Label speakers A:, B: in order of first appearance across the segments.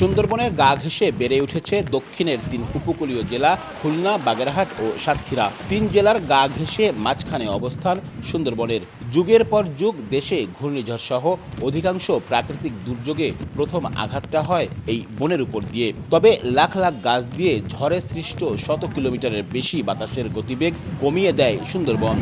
A: সুন্দরবনের গা ঘেঁষে বেড়ে উঠেছে দক্ষিণের তিন উপকূলীয় জেলা খুলনা বাগেরহাট ও সাতক্ষীরা তিন জেলার গা ঘেঁষে মাঝখানে অবস্থান সুন্দরবনের যুগের পর যুগ দেশে ঘূর্ণিঝড় সহ অধিকাংশ প্রাকৃতিক দুর্যোগে প্রথম আঘাতটা হয় এই বনের উপর দিয়ে তবে লাখ লাখ গাছ দিয়ে ঝড়ে সৃষ্ট শত কিলোমিটারের বেশি বাতাসের গতিবেগ কমিয়ে দেয় সুন্দরবন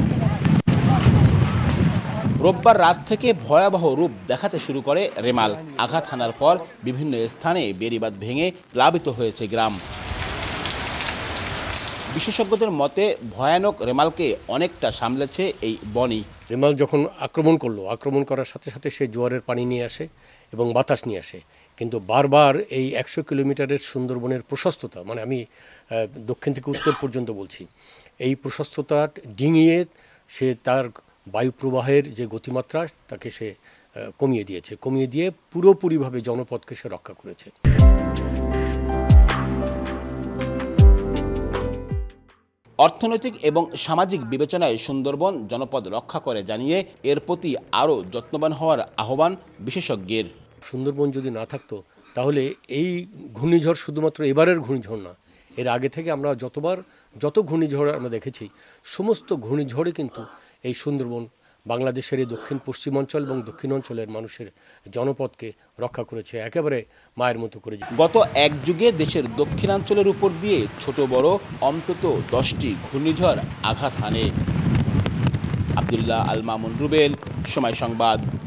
A: রোববার রাত থেকে ভয়াবহ রূপ দেখাতে শুরু করে রেমাল আঘাত হানার পর বিভিন্ন স্থানে বেড়িবাদ ভেঙে প্লাবিত হয়েছে গ্রাম বিশেষজ্ঞদের মতে ভয়ানক রেমালকে অনেকটা সামলেছে এই বনি
B: রেমাল যখন আক্রমণ করলো আক্রমণ করার সাথে সাথে সে জোয়ারের পানি নিয়ে আসে এবং বাতাস নিয়ে আসে কিন্তু বারবার এই একশো কিলোমিটারের সুন্দরবনের প্রশস্ততা মানে আমি দক্ষিণ থেকে উত্তর পর্যন্ত বলছি এই প্রশস্ততা ডিঙিয়ে সে তার বায়ুপ্রবাহের যে গতিমাত্রা তাকে সে কমিয়ে দিয়েছে কমিয়ে দিয়ে পুরোপুরিভাবে জনপদকে সে রক্ষা করেছে অর্থনৈতিক এবং সামাজিক
A: বিবেচনায় সুন্দরবন জনপদ রক্ষা করে জানিয়ে এর প্রতি আরও যত্নবান হওয়ার আহ্বান
B: বিশেষজ্ঞের সুন্দরবন যদি না থাকতো তাহলে এই ঘূর্ণিঝড় শুধুমাত্র এবারের ঘূর্ণিঝড় না এর আগে থেকে আমরা যতবার যত ঘূর্ণিঝড় আমরা দেখেছি সমস্ত ঘূর্ণিঝড়ে কিন্তু এই সুন্দরবন বাংলাদেশের এই দক্ষিণ পশ্চিমাঞ্চল এবং দক্ষিণ অঞ্চলের মানুষের জনপদকে রক্ষা করেছে একেবারে মায়ের মতো করেছে গত এক যুগে দেশের দক্ষিণাঞ্চলের উপর দিয়ে ছোট বড় অন্তত দশটি ঘূর্ণিঝড়
A: আঘাত হানে আবদুল্লাহ আল মামুন রুবেল সময় সংবাদ